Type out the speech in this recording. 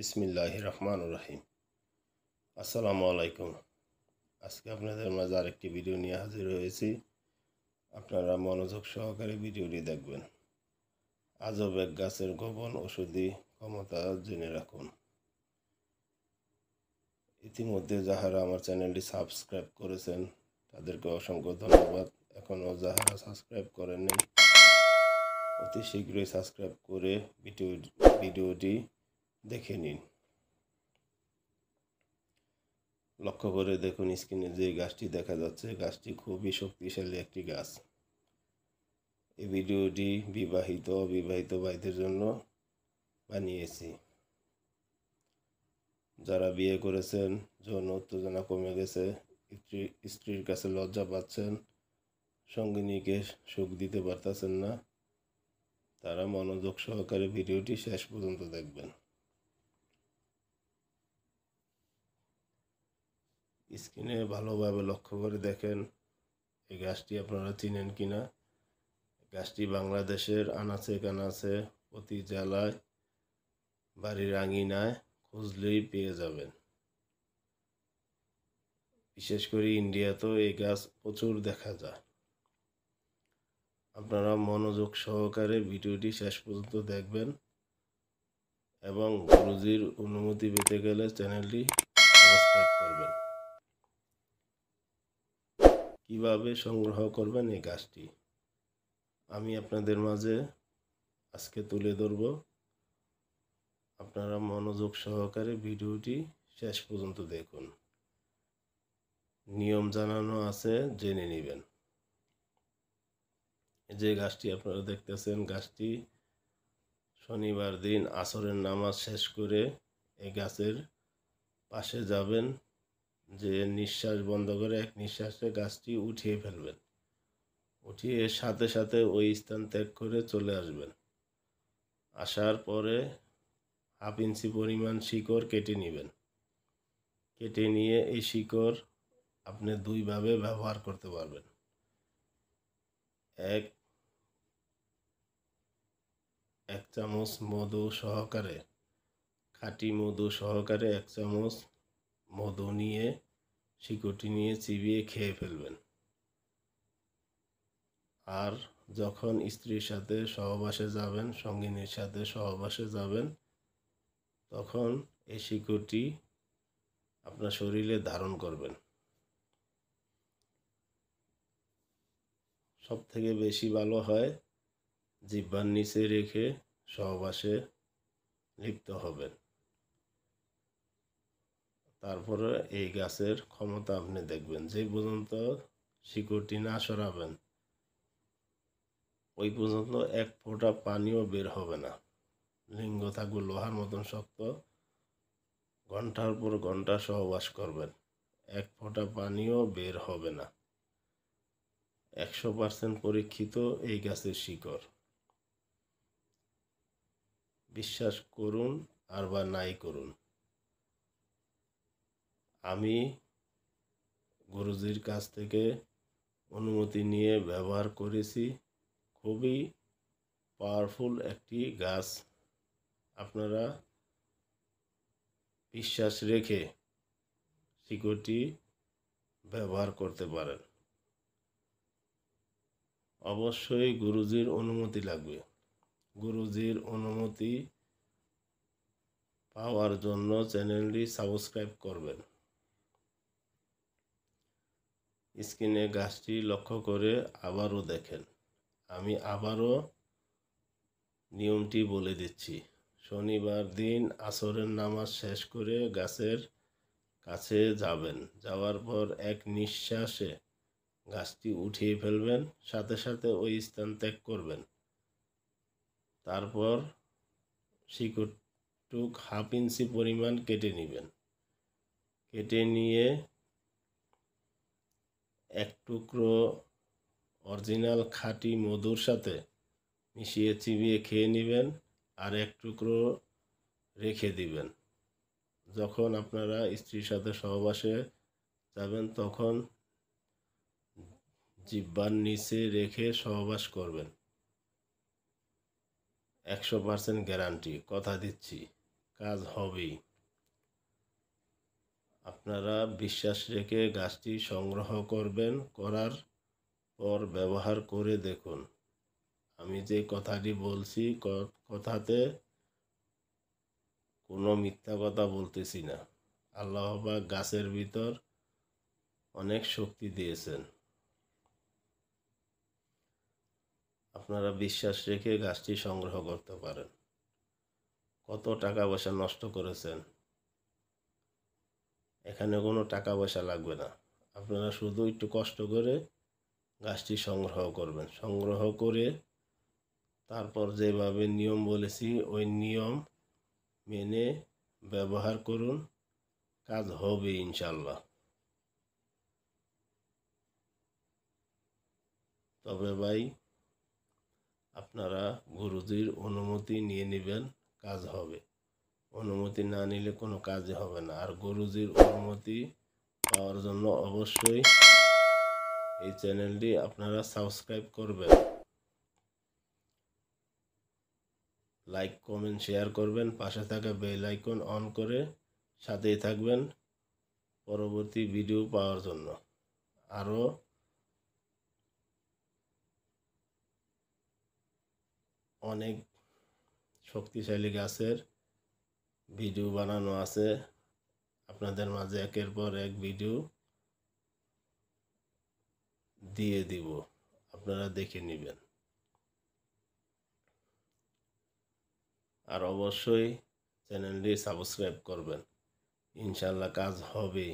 বিসমিল্লাহ রহমান রাহিম আসসালামু আলাইকুম আজকে আপনাদের মাঝে আরেকটি ভিডিও নিয়ে হাজির হয়েছি আপনারা মনোযোগ সহকারে ভিডিওটি দেখবেন আজব এক গাছের গোপন ওষুধি ক্ষমতা জেনে রাখুন ইতিমধ্যে যাহারা আমার চ্যানেলটি সাবস্ক্রাইব করেছেন তাদেরকে অসংখ্য ধন্যবাদ এখনও যাহারা সাবস্ক্রাইব করেননি অতি শীঘ্রই সাবস্ক্রাইব করে ভিডিও ভিডিওটি দেখে নিন লক্ষ্য করে দেখুন স্ক্রিনে যে গাছটি দেখা যাচ্ছে গাছটি খুবই শক্তিশালী একটি গাছ এই ভিডিওটি বিবাহিত অবিবাহিত ভাইদের জন্য বানিয়েছি যারা বিয়ে করেছেন যৌন উত্তেজনা কমে গেছে স্ত্রী স্ত্রীর কাছে লজ্জা পাচ্ছেন সঙ্গিনীকে সুখ দিতে পারতেছেন না তারা মনোযোগ সহকারে ভিডিওটি শেষ পর্যন্ত দেখবেন স্ক্রিনে ভালোভাবে লক্ষ্য করে দেখেন এই গাছটি আপনারা চিনেন কি না গাছটি বাংলাদেশের আনাচে কানাচে প্রতি জেলায় বাড়ির আঙিনায় খুঁজলেই পেয়ে যাবেন বিশেষ করে ইন্ডিয়াতেও এই গাছ প্রচুর দেখা যায় আপনারা মনোযোগ সহকারে ভিডিওটি শেষ পর্যন্ত দেখবেন এবং গুরুজির অনুমতি পেতে গেলে চ্যানেলটি কিভাবে সংগ্রহ করবেন এই গাছটি আমি আপনাদের মাঝে আজকে তুলে ধরব আপনারা মনোযোগ সহকারে ভিডিওটি শেষ পর্যন্ত দেখুন নিয়ম জানানো আছে জেনে নেবেন যে গাছটি আপনারা দেখতেছেন গাছটি শনিবার দিন আসরের নামাজ শেষ করে এই গাছের পাশে যাবেন যে নিঃশ্বাস বন্ধ করে এক নিঃশ্বাসে গাছটি উঠিয়ে ফেলবেন উঠিয়ে সাথে সাথে ওই স্থান ত্যাগ করে চলে আসবেন আসার পরে হাফ ইঞ্চি পরিমাণ শিকড় কেটে নেবেন কেটে নিয়ে এই শিকড় আপনি দুইভাবে ব্যবহার করতে পারবেন এক এক চামচ মধু সহকারে খাঁটি মধু সহকারে এক চামচ মধু নিয়ে শিকটি নিয়ে চিবিয়ে খেয়ে ফেলবেন আর যখন স্ত্রীর সাথে সহবাসে যাবেন সঙ্গিনীর সাথে সহবাসে যাবেন তখন এই শিকটি আপনার শরীরে ধারণ করবেন সব থেকে বেশি ভালো হয় জিব্বার নিচে রেখে সহবাসে লিপ্ত হবেন তারপরে এই গাছের ক্ষমতা আপনি দেখবেন যে পর্যন্ত শিকড়টি না সরাবেন ওই পর্যন্ত এক ফোঁটা পানিও বের হবে না লিঙ্গ থাকবে লোহার মতন শক্ত ঘন্টার পর ঘন্টা সহবাস করবেন এক ফোঁটা পানিও বের হবে না একশো পার্সেন্ট পরীক্ষিত এই গাছের শিকড় বিশ্বাস করুন আর বা নাই করুন আমি গুরুজির কাছ থেকে অনুমতি নিয়ে ব্যবহার করেছি খুবই পাওয়ারফুল একটি গাছ আপনারা বিশ্বাস রেখে শিকড়টি ব্যবহার করতে পারেন অবশ্যই গুরুজির অনুমতি লাগবে গুরুজির অনুমতি পাওয়ার জন্য চ্যানেলটি সাবস্ক্রাইব করবেন স্ক্রিনে গাছটি লক্ষ্য করে আবারও দেখেন আমি আবারও নিয়মটি বলে দিচ্ছি শনিবার দিন আসরের নামাজ শেষ করে গাছের কাছে যাবেন যাওয়ার পর এক নিঃশ্বাসে গাছটি উঠিয়ে ফেলবেন সাথে সাথে ওই স্থান ত্যাগ করবেন তারপর শিকড়টুক হাফ ইঞ্চি পরিমাণ কেটে নেবেন কেটে নিয়ে এক টুকরো অরিজিনাল খাঁটি মধুর সাথে মিশিয়ে চিবিয়ে খেয়ে নেবেন আর এক টুকরো রেখে দিবেন যখন আপনারা স্ত্রীর সাথে সহবাসে যাবেন তখন জিব্বার নিচে রেখে সহবাস করবেন একশো পার্সেন্ট গ্যারান্টি কথা দিচ্ছি কাজ হবেই আপনারা বিশ্বাস রেখে গাছটি সংগ্রহ করবেন করার পর ব্যবহার করে দেখুন আমি যে কথাটি বলছি কথাতে কোনো মিথ্যা কথা বলতেছি না আল্লাহ বা গাছের ভিতর অনেক শক্তি দিয়েছেন আপনারা বিশ্বাস রেখে গাছটি সংগ্রহ করতে পারেন কত টাকা পয়সা নষ্ট করেছেন এখানে কোনো টাকা পয়সা লাগবে না আপনারা শুধু একটু কষ্ট করে গাছটি সংগ্রহ করবেন সংগ্রহ করে তারপর যেভাবে নিয়ম বলেছি ওই নিয়ম মেনে ব্যবহার করুন কাজ হবে ইনশাল্লাহ তবে ভাই আপনারা গুরুজির অনুমতি নিয়ে নেবেন কাজ হবে অনুমতি না নিলে কোনো কাজই হবে না আর গুরুজির অনুমতি পাওয়ার জন্য অবশ্যই এই চ্যানেলটি আপনারা সাবস্ক্রাইব করবেন লাইক কমেন্ট শেয়ার করবেন পাশে থাকা বেল আইকন অন করে সাথেই থাকবেন পরবর্তী ভিডিও পাওয়ার জন্য আরও অনেক শক্তিশালী গাছের ভিডিও বানানো আছে আপনাদের মাঝে একের পর এক ভিডিও দিয়ে দিব আপনারা দেখে নেবেন আর অবশ্যই চ্যানেলটি সাবস্ক্রাইব করবেন ইনশাল্লাহ কাজ হবে